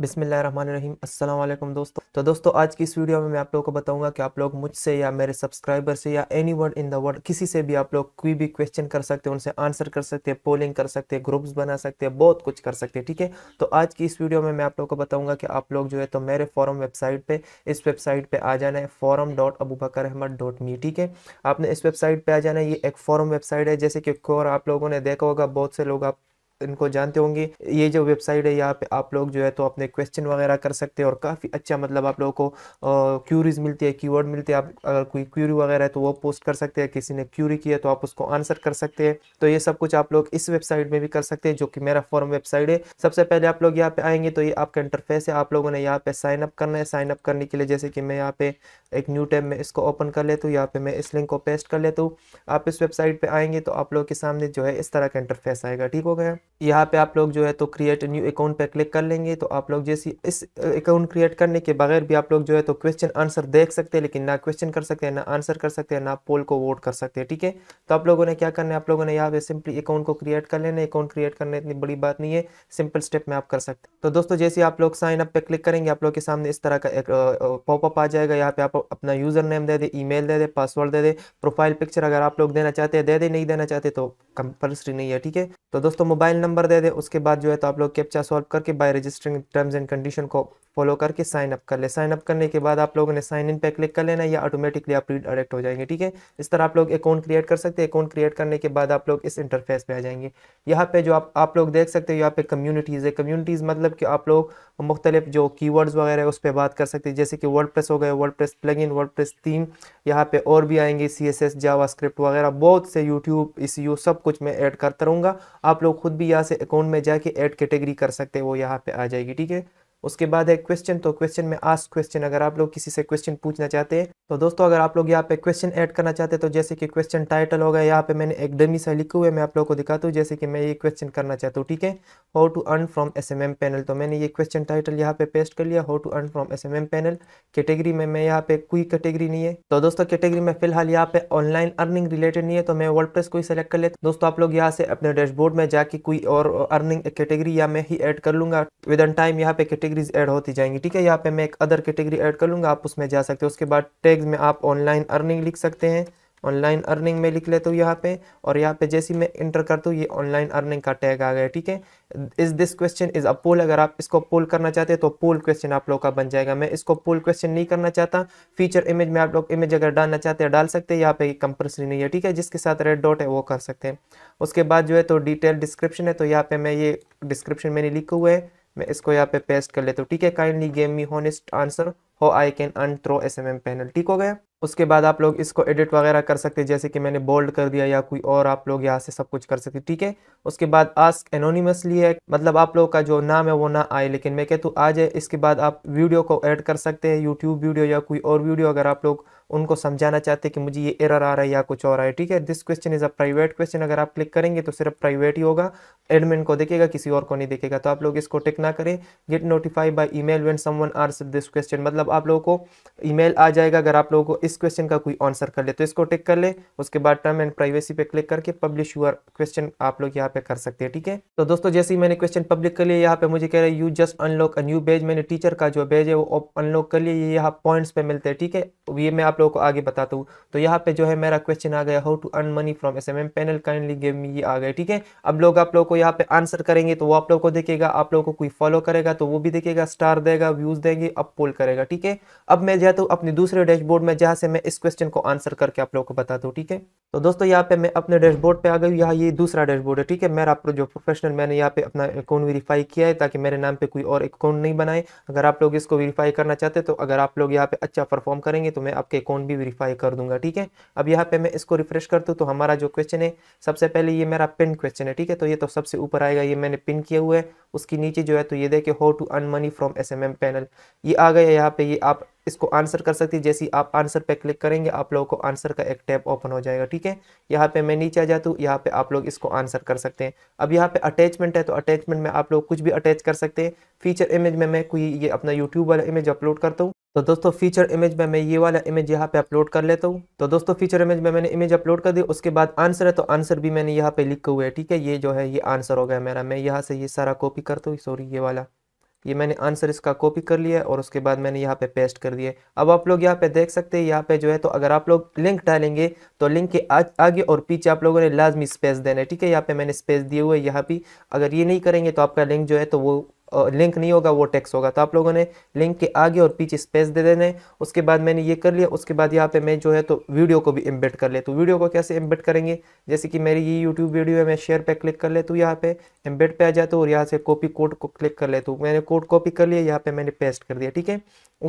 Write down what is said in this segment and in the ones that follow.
बिसमीम अल्लाम दोस्तों तो दोस्तों आज की इस वीडियो में मैं आप लोगों को बताऊंगा कि आप लोग मुझसे या मेरे सब्सक्राइबर से या any one in the world किसी से भी आप लोग कोई भी क्वेश्चन कर सकते हैं उनसे आंसर कर सकते हैं पोलिंग कर सकते हैं ग्रुप्स बना सकते हैं बहुत कुछ कर सकते हैं ठीक है तो आज की इस वीडियो में मैं आप लोग को बताऊँगा कि आप लोग जो है तो मेरे फॉरम वेबसाइट पर इस वेबसाइट पर आ जाना है forum dot Abu Bakar Ahmed dot me ठीक है आपने इस वेबसाइट पर आ जाना है ये एक फॉरम वेबसाइट है जैसे कि और आप लोगों ने देखा होगा बहुत से लोग आप इनको जानते होंगे ये जो वेबसाइट है यहाँ पे आप लोग जो है तो अपने क्वेश्चन वगैरह कर सकते हैं और काफ़ी अच्छा मतलब आप लोगों को क्यूरीज मिलती है कीवर्ड मिलते हैं आप अगर कोई क्यूरी वगैरह है तो वो पोस्ट कर सकते हैं किसी ने क्यूरी की है तो आप उसको आंसर कर सकते हैं तो ये सब कुछ आप लोग इस वेबसाइट में भी कर सकते हैं जो कि मेरा फॉर्म वेबसाइट है सबसे पहले आप लोग यहाँ पे आएंगे तो ये आपका इंटरफेस है आप लोगों ने यहाँ पे साइन अप करना है साइन अप करने के लिए जैसे कि मैं यहाँ पे एक न्यू टैब में इसको ओपन कर लेता हूँ यहाँ पे मैं इस लिंक को पेस्ट कर लेता हूँ आप इस वेबसाइट पर आएंगे तो आप लोग के सामने जो है इस तरह का इंटरफेस आएगा ठीक हो गया यहाँ पे आप लोग जो है तो क्रिएट न्यू अकाउंट पे क्लिक कर लेंगे तो आप लोग जैसे इस अकाउंट क्रिएट करने के बगैर भी आप लोग जो है तो क्वेश्चन आंसर देख सकते हैं लेकिन ना क्वेश्चन कर सकते हैं ना आंसर कर सकते हैं ना पोल को वोट कर सकते हैं ठीक है तो आप लोगों ने क्या करना है आप लोगों ने यहाँ पे सिंपली अकाउंट को क्रिएट कर लेना अकाउंट क्रिएट करना इतनी बड़ी बात नहीं है सिंपल स्टेप में आप कर सकते हैं तो दोस्तों जैसे आप लोग साइन अप पे क्लिक करेंगे आप लोग के सामने इस तरह का एक पॉपअप आ जाएगा यहाँ पे आप अपना यूजर नेम दे दे ईमेल दे दे पासवर्ड दे दे प्रोफाइल पिक्चर अगर आप लोग देना चाहते हैं दे दे नहीं देना चाहते तो कंपल्सरी नहीं है ठीक है तो दोस्तों मोबाइल नंबर दे दे उसके बाद जो है तो आप लोग कैप्चा सॉल्व करके by registering terms and condition को फॉलो करके साइन अप कर ले साइन अप करने के बाद आप लोगों ने साइन इन पे क्लिक कर लेना या ऑटोमेटिकली आप रीडायरेक्ट हो जाएंगे ठीक है इस तरह आप लोग अकाउंट क्रिएट कर सकते हैं अकाउंट क्रिएट करने के बाद आप लोग इस इंटरफेस पे आ जाएंगे यहाँ पे जो आप आप लोग देख सकते हो यहाँ पे कम्युनिटीज़ है कम्युनिटीज़ मतलब कि आप लोग मुख्तलिफ जो वर्ड्स वगैरह है उस पर बात कर सकते हैं जैसे कि वर्ड प्रेस हो गए WordPress plugin WordPress theme यहाँ पर और भी आएंगे C S S JavaScript वगैरह बहुत से यूट्यूब इस यू सब कुछ मैं ऐड करता रहूँगा आप लोग खुद भी यहाँ से अकाउंट में जाके ऐड कैटेगरी कर सकते हैं वो यहाँ पर आ जाएगी ठीक है उसके बाद है क्वेश्चन तो क्वेश्चन में आस्क क्वेश्चन अगर आप लोग किसी से क्वेश्चन पूछना चाहते हैं तो दोस्तों अगर आप लोग यहाँ पे क्वेश्चन ऐड करना चाहते हैं तो जैसे कि क्वेश्चन टाइटल हो गया यहाँ पे मैंने एक डमी सा लिखे हुए मैं आप लोगों को दिखाता हूँ जैसे कि मैं ये क्वेश्चन करना चाहता हूँ ठीक है how to earn from S M M panel तो मैंने ये क्वेश्चन टाइटल यहाँ पे पेस्ट कर लिया how to earn from S M M panel category में मैं यहाँ पे कोई कैटेगरी नहीं है तो दोस्तों कैटेगरी में फिलहाल यहाँ पे ऑनलाइन अर्निंग रिलेटेड नहीं है तो मैं वर्ड प्रेस को ही सेलेक्ट कर लेता दोस्तों आप लोग यहाँ से अपने डैशबोर्ड में जाके कोई और अर्निंग कैटेगरी या मैं ही एड कर लूंगा विद इन टाइम यहाँ पे कैटेगरीज एड होती जाएंगी ठीक है यहाँ पे मैं एक अदर कैटेगरी एड कर लूँगा आप उसमें जा सकते हो उसके बाद टैग्स में आप ऑनलाइन अर्निंग लिख सकते हैं ऑनलाइन अर्निंग में लिख लेता हूँ यहाँ पे और यहाँ पे जैसे मैं इंटर करता हूँ ये ऑनलाइन अर्निंग का टैग आ गया ठीक है इस this question is a poll अगर आप इसको पोल करना चाहते हैं तो पोल क्वेश्चन आप लोग का बन जाएगा मैं इसको पोल क्वेश्चन नहीं करना चाहता फीचर इमेज में आप लोग इमेज अगर डालना चाहते हैं डाल सकते हैं यहाँ पे कंपल्सरी नहीं है ठीक है जिसके साथ रेड डॉट है वो कर सकते हैं उसके बाद जो है तो डिटेल डिस्क्रिप्शन है तो यहाँ पे मैं ये डिस्क्रिप्शन मैंने लिखे हुए है मैं इसको यहाँ पे पेस्ट कर लेता हूँ ठीक है kindly give me honest answer how I can earn through S M M panel ठीक हो गया उसके बाद आप लोग इसको एडिट वगैरह कर सकते हैं जैसे कि मैंने बोल्ड कर दिया या कोई और आप लोग यहाँ से सब कुछ कर सकते ठीक है उसके बाद आस्क एनोनिमसली है मतलब आप लोगों का जो नाम है वो ना आए लेकिन मैं कहता हूँ आ जाए इसके बाद आप वीडियो को एड कर सकते हैं यूट्यूब वीडियो या कोई और वीडियो अगर आप लोग उनको समझाना चाहते हैं कि मुझे ये एरर आ रहा है या कुछ और है ठीक है this question is a private question अगर आप क्लिक करेंगे तो सिर्फ प्राइवेट ही होगा एडमिन को देखेगा किसी और को नहीं देखेगा तो आप लोग इसको टिक ना करें get notified by email when someone answers this question मतलब आप लोगों को मेल आ जाएगा अगर आप लोगों को इस क्वेश्चन का कोई आंसर कर ले तो इसको टिक कर ले उसके बाद टर्म एंड प्राइवेसी पे क्लिक करके पब्लिश यूर क्वेश्चन आप लोग यहाँ पे कर सकते हैं ठीक है तो दोस्तों जैसे ही मैंने क्वेश्चन पब्लिक कर लिया यहाँ पे मुझे कह रहा है you just unlock a new badge मैंने टीचर का जो बेज है वो अनलॉक कर लिया ये यहाँ पॉइंट्स पे मिलते हैं ठीक है तो ये मैं आप आप लोगों को आगे बताता हूँ तो यहाँ पे जो है मेरा क्वेश्चन आ गया how to earn money from S M M panel kindly give ये आ गया ठीक है अब लोग आप लोग को यहाँ पे आंसर करेंगे तो वो आप लोग को देखेगा आप लोग को कोई फॉलो करेगा तो वो भी देखेगा स्टार देगा व्यूज देंगे अब पोल करेगा ठीक है अब मैं जाता हूँ अपने दूसरे डैशबोर्ड में जहाँ से मैं इस क्वेश्चन को आंसर करके आप लोग को बताता हूँ ठीक है तो दोस्तों यहाँ पे मैं अपने डैशबोर्ड पे आ गई यहाँ ये दूसरा डैशबोर्ड है ठीक है मेरा जो प्रोफेशनल मैंने यहाँ पे अपना अकाउंट वेरीफाई किया है ताकि मेरे नाम पे कोई और अकाउंट नहीं बनाए अगर आप लोग इसको वेरीफाई करना चाहते तो अगर आप लोग यहाँ पे अच्छा परफॉर्म करेंगे तो मैं आपके अकाउंट भी वेरीफाई कर दूंगा ठीक है अब यहाँ पे मैं इसको रिफ्रेश कर दूँ तो हमारा जो क्वेश्चन है सबसे पहले ये मेरा पिन क्वेश्चन है ठीक है तो ये तो सबसे ऊपर आएगा ये मैंने पिन किया हुआ है उसके नीचे जो है तो ये देखे how to earn money from S panel ये आ गया यहाँ पे ये आप इसको आंसर कर सकती है जैसी आप आंसर पे क्लिक करेंगे आप लोगों को आंसर का एक टैब ओपन हो जाएगा ठीक है यहाँ पे मैं नीचे आ जाता हूँ यहाँ पे आप लोग इसको आंसर कर सकते हैं अब यहाँ पे अटैचमेंट है तो अटैचमेंट में आप लोग कुछ भी अटैच कर सकते हैं फीचर इमेज में मैं कोई ये अपना यूट्यूब वाला इमेज अपलोड करता हूँ तो दोस्तों फीचर इमेज में मैं ये वाला इमेज यहाँ पे अपलोड कर लेता हूँ तो दोस्तों फीचर इमेज में मैंने इमेज अपलोड कर दी उसके बाद आंसर है तो आंसर भी मैंने यहाँ पे लिखे हुए है ठीक है ये जो है ये आंसर हो गया मेरा मैं यहाँ से ये सारा कॉपी करता हूँ सॉरी ये वाला ये मैंने आंसर इसका कॉपी कर लिया और उसके बाद मैंने यहाँ पे पेस्ट कर दिया अब आप लोग यहाँ पे देख सकते हैं यहाँ पे जो है तो अगर आप लोग लिंक डालेंगे तो लिंक के आज आगे और पीछे आप लोगों ने लाजमी स्पेस देना है ठीक है यहाँ पे मैंने स्पेस दिए हुए यहाँ पे अगर ये नहीं करेंगे तो आपका लिंक जो है तो वो और लिंक नहीं होगा वो टैक्स होगा तो आप लोगों ने लिंक के आगे और पीछे स्पेस दे देने उसके बाद मैंने ये कर लिया उसके बाद यहाँ पे मैं जो है तो वीडियो को भी इम्बेट कर ले तो वीडियो को कैसे इम्बिट करेंगे जैसे कि मेरी ये यूट्यूब वीडियो है मैं शेयर पर क्लिक कर ले तो यहाँ पे इम्बिट पर आ जाता और यहाँ से कॉपी कोड को क्लिक कर ले तो मैंने कोड कॉपी कर लिया यहाँ पर मैंने पेस्ट कर दिया ठीक है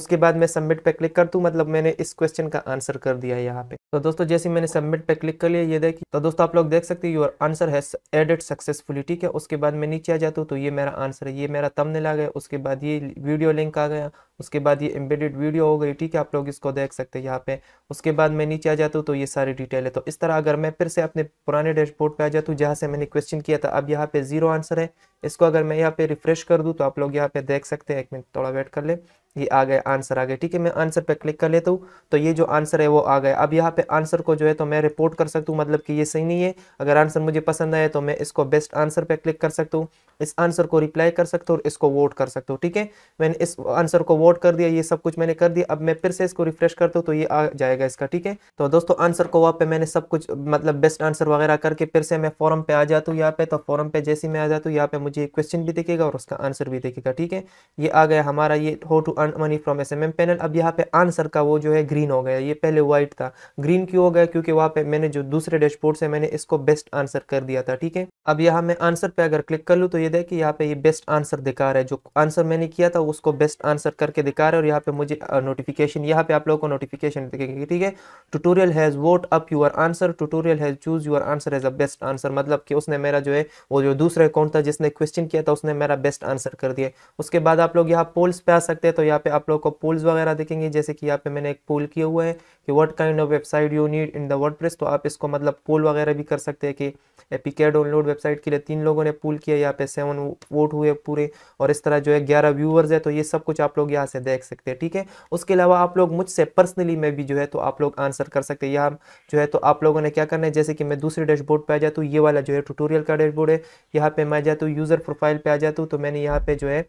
उसके बाद मैं सबमिट पर क्लिक कर दूँ मतलब मैंने इस क्वेश्चन का आंसर कर दिया यहाँ पर तो दोस्तों जैसे मैंने सबमिट पे क्लिक कर लिया ये देखिए तो दोस्तों आप लोग देख सकते हैं योर आंसर है एडिट सक्सेसफुली ठीक है उसके बाद मैं नीचे आ जाता हूँ तो ये मेरा आंसर है ये मेरा तमने आ गया उसके बाद ये वीडियो लिंक आ गया उसके बाद ये एम्बेडेड वीडियो हो गई ठीक है आप लोग इसको देख सकते हैं यहाँ पे उसके बाद मैं नीचे आ जाता हूँ तो ये सारी डिटेल है तो इस तरह अगर मैं फिर से अपने पुराने डैशबोर्ड पर आ जाता हूँ जहाँ से मैंने क्वेश्चन किया था अब यहाँ पे जीरो आंसर है इसको अगर मैं यहाँ पे रिफ्रेश कर दूँ तो आप लोग यहाँ पे देख सकते हैं एक मिनट थोड़ा वेट कर ले ये आ गया आंसर आ गया ठीक है मैं आंसर पे क्लिक कर लेता हूँ तो ये जो आंसर है वो आ गया अब यहाँ पे आंसर को जो है तो मैं रिपोर्ट कर सकता हूँ मतलब कि ये सही नहीं है अगर आंसर मुझे पसंद आए तो मैं इसको बेस्ट आंसर पे क्लिक कर सकता हूँ इस आंसर को रिप्लाई कर सकता हूँ और इसको वोट कर सकता हूँ ठीक है मैंने इस आंसर को वोट कर दिया ये सब कुछ मैंने कर दिया अब मैं फिर से इसको रिफ्रेश करता हूँ तो ये आ जाएगा इसका ठीक है तो दोस्तों आंसर को वहाँ पे मैंने सब कुछ मतलब बेस्ट आंसर वगैरह करके फिर से मैं फॉरम पे आ जाता हूँ यहाँ पे तो फॉरम पे जैसे मैं आ जाता हूँ यहाँ पे मुझे क्वेश्चन भी दिखेगा और उसका आंसर भी दिखेगा ठीक है ये आ गया हमारा ये how to earn money from S M M panel अब यहाँ पे आंसर का वो जो है ग्रीन हो गया ये पहले व्हाइट था ग्रीन क्यों हो गया क्योंकि वहाँ पे मैंने जो दूसरे डैशबोर्ड से मैंने इसको बेस्ट आंसर कर दिया था ठीक है अब यहाँ मैं आंसर पे अगर क्लिक कर लूँ तो ये देखिए यहाँ पे ये बेस्ट आंसर दिखा रहा है जो आंसर मैंने किया था उसको बेस्ट आंसर करके दिखा रहा है और यहाँ पे मुझे नोटिफिकेशन यहाँ पे आप लोगों को नोटिफिकेशन दिखेगी ठीक है tutorial has vote up your answer tutorial has choose your answer as a best answer मतलब कि उसने मेरा जो है वो जो दूसरा अकाउंट था जिसने क्वेश्चन किया था उसने मेरा बेस्ट आंसर कर दिया उसके बाद आप लोग यहाँ पोल्स पे आ सकते हैं तो यहाँ पे आप लोग को पोल्स वगैरह दिखेंगे जैसे कि यहाँ पे मैंने एक पोल किया हुआ है कि what kind of website you need in the word तो आप इसको मतलब पोल वगैरह भी कर सकते हैं कि एपी डाउनलोड वेबसाइट के लिए तीन लोगों ने पुल किया यहाँ पे सेवन वोट हुए पूरे और इस तरह जो है ग्यारह व्यूवर्स है तो ये सब कुछ आप लोग यहाँ से देख सकते हैं ठीक है उसके अलावा आप लोग मुझसे पर्सनली में भी जो है तो आप लोग आंसर कर सकते हैं यहाँ जो है तो आप लोगों ने क्या करना है जैसे कि मैं दूसरे डैशबोर्ड पर आ जाता हूँ ये वाला जो है ट्यूटोरियल का डैशबोर्ड है यहाँ पे मैं जाता हूँ यूज़र प्रोफाइल पर आ जाता हूँ तो मैंने यहाँ पे जो है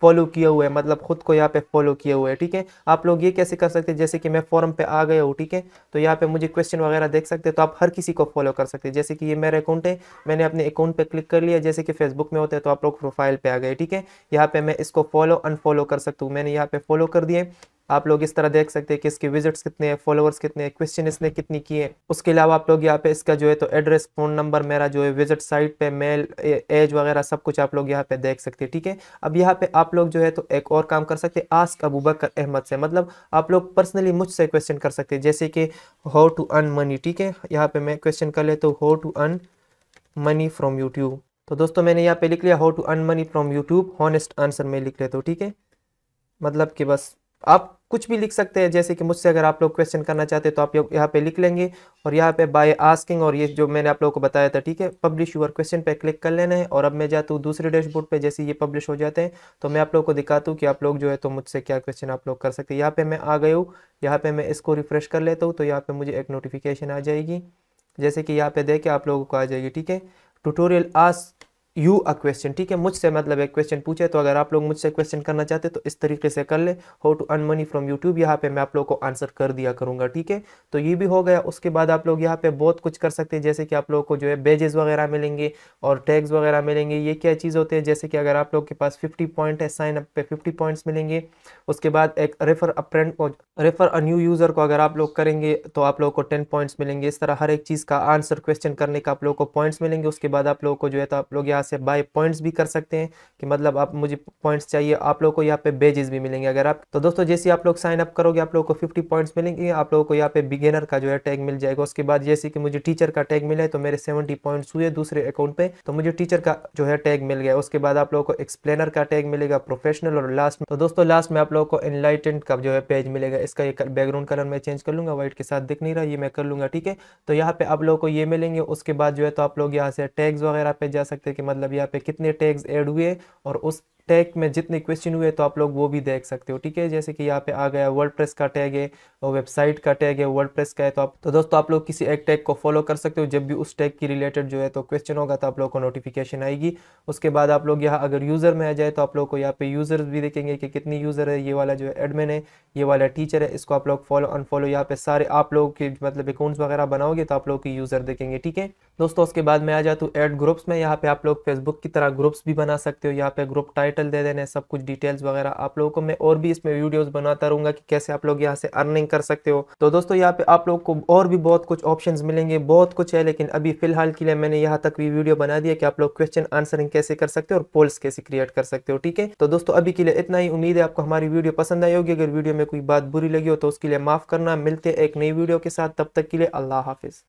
फॉलो किया हुआ है मतलब खुद को यहाँ पे फॉलो किया हुआ है ठीक है आप लोग ये कैसे कर सकते हैं जैसे कि मैं फॉरम पे आ गया हूँ ठीक है तो यहाँ पे मुझे क्वेश्चन वगैरह देख सकते हैं तो आप हर किसी को फॉलो कर सकते हैं जैसे कि ये मेरा अकाउंट है मैंने अपने अकाउंट पर क्लिक कर लिया जैसे कि फेसबुक में होता है तो आप लोग प्रोफाइल पर आ गए ठीक है यहाँ पे मैं इसको फॉलो अनफॉलो कर सकता हूँ मैंने यहाँ पे फॉलो कर दिए आप लोग इस तरह देख सकते हैं कि इसके विजिट्स कितने हैं फॉलोअर्स कितने हैं क्वेश्चन इसने कितनी किए हैं उसके अलावा आप लोग यहाँ पे इसका जो है तो एड्रेस फ़ोन नंबर मेरा जो है विजिट साइट पे मेल एज वगैरह सब कुछ आप लोग यहाँ पे देख सकते हैं ठीक है अब यहाँ पे आप लोग जो है तो एक और काम कर सकते हैं आस्क अबू बकर अहमद से मतलब आप लोग पर्सनली मुझसे क्वेश्चन कर सकते हैं जैसे कि हाउ टू अर्न मनी ठीक है यहाँ पर मैं क्वेश्चन कर लेता हूँ how to earn money from YouTube तो दोस्तों मैंने यहाँ पे लिख लिया how to earn money from YouTube honest answer में लिख लेता हूँ ठीक है मतलब कि बस आप कुछ भी लिख सकते हैं जैसे कि मुझसे अगर आप लोग क्वेश्चन करना चाहते हैं तो आप यहाँ पे लिख लेंगे और यहाँ पे बाय आस्किंग और ये जो मैंने आप लोगों को बताया था ठीक है पब्लिश यूर क्वेश्चन पे क्लिक कर लेना है और अब मैं जाता हूँ दूसरे डैशबोर्ड पे जैसे ये पब्लिश हो जाते हैं तो मैं आप लोग को दिखाता हूँ कि आप लोग जो है तो मुझसे क्या क्वेश्चन आप लोग कर सकते हैं यहाँ पर मैं आ गए हूँ यहाँ पर मैं इसको रिफ्रेश कर लेता हूँ तो यहाँ पर मुझे एक नोटिफिकेशन आ जाएगी जैसे कि यहाँ पे देख के आप लोगों को आ जाएगी ठीक है tutorial ask you a question ठीक है मुझसे मतलब एक क्वेश्चन पूछे तो अगर आप लोग मुझसे क्वेश्चन करना चाहते तो इस तरीके से कर ले how to earn money from YouTube यहाँ पे मैं आप लोग को आंसर कर दिया करूँगा ठीक है तो ये भी हो गया उसके बाद आप लोग यहाँ पे बहुत कुछ कर सकते हैं जैसे कि आप लोग को जो है बेजेस वगैरह मिलेंगे और टैग्स वगैरह मिलेंगे ये क्या चीज़ होते हैं जैसे कि अगर आप लोग के पास फिफ्टी पॉइंट है साइन अप पे फिफ्टी पॉइंट्स मिलेंगे उसके बाद एक रेफर अ फ्रेंड को रेफर अ न्यू यूज़र को अगर आप लोग करेंगे तो आप लोग को टेन पॉइंट्स मिलेंगे इस तरह हर एक चीज़ का आंसर क्वेश्चन करने का आप लोग को पॉइंट्स मिलेंगे उसके बाद आप लोग को जो है तो आप लोग यहाँ यहाँ से बाय पॉइंट्स भी कर सकते हैं कि मतलब आप मुझे पॉइंट्स चाहिए आप लोगों को यहाँ पे बेजेस भी मिलेंगे अगर आप तो दोस्तों जैसे आप लोग साइन अप करोगे आप लोगों को फिफ्टी पॉइंट्स मिलेंगे आप लोगों को यहाँ पे बिगेनर का जो है टैग मिल जाएगा उसके बाद जैसे कि मुझे टीचर का टैग मिला है तो मेरे सेवेंटी पॉइंट्स हुए दूसरे अकाउंट पे तो मुझे टीचर का जो है टैग मिल गया उसके बाद आप लोगों को एक्सप्लेनर का टैग मिलेगा प्रोफेशनल और लास्ट तो दोस्तों लास्ट में आप लोगों को एनलाइटेंट का जो है पेज मिलेगा इसका ये बैकग्राउंड कलर मैं चेंज कर लूंगा व्हाइट के साथ दिख नहीं रहा ये मैं कर लूंगा ठीक है तो यहाँ पे आप लोगों को ये मिलेंगे उसके बाद जो है तो आप लोग यहाँ से टैग्स वगैरह पे जा सकते हैं कि मतलब मतलब यहाँ पे कितने टैग्स ऐड हुए और उस टैग में जितने क्वेश्चन हुए तो आप लोग वो भी देख सकते हो ठीक है जैसे कि यहाँ पे आ गया वर्ल्ड प्रेस का टैग है और वेबसाइट का टैग है वर्ल्ड प्रेस का है तो आप तो दोस्तों आप लोग किसी एक टैग को फॉलो कर सकते हो जब भी उस टैग की रिलेटेड जो है तो क्वेश्चन होगा तो आप लोग को नोटिफिकेशन आएगी उसके बाद आप लोग यहाँ अगर यूज़र में आ जाए तो आप लोग को यहाँ पे यूज़र भी देखेंगे कि कितनी यूज़र है ये वाला जो है एडमिन है ये वाला टीचर है इसको आप लोग फॉलो अनफॉलो यहाँ पे सारे आप लोग के मतलब अकाउंट्स वगैरह बनाओगे तो आप लोग की यूज़र देखेंगे ठीक है दोस्तों उसके बाद मैं आ जाता हूँ ऐड ग्रुप्स में यहाँ पे आप लोग फेसबुक की तरह ग्रुप्स भी बना सकते हो यहाँ पे ग्रुप टाइटल दे देने सब कुछ डिटेल्स वगैरह आप लोगों को मैं और भी इसमें वीडियोस बनाता रहूंगा कि कैसे आप लोग यहाँ से अर्निंग कर सकते हो तो दोस्तों यहाँ पे आप लोग को और भी बहुत कुछ ऑप्शन मिलेंगे बहुत कुछ है लेकिन अभी फिलहाल के लिए मैंने यहाँ तक भी वीडियो बना दिया कि आप लोग क्वेश्चन आंसरिंग कैसे कर सकते हो और पोल्स कैसे क्रिएट कर सकते हो ठीक है तो दोस्तों अभी के लिए इतना ही उम्मीद है आपको हमारी वीडियो पसंद आई होगी अगर वीडियो में कोई बात बुरी लगी हो तो उसके लिए माफ करना मिलते एक नई वीडियो के साथ तब तक के लिए अल्लाह हाफिज़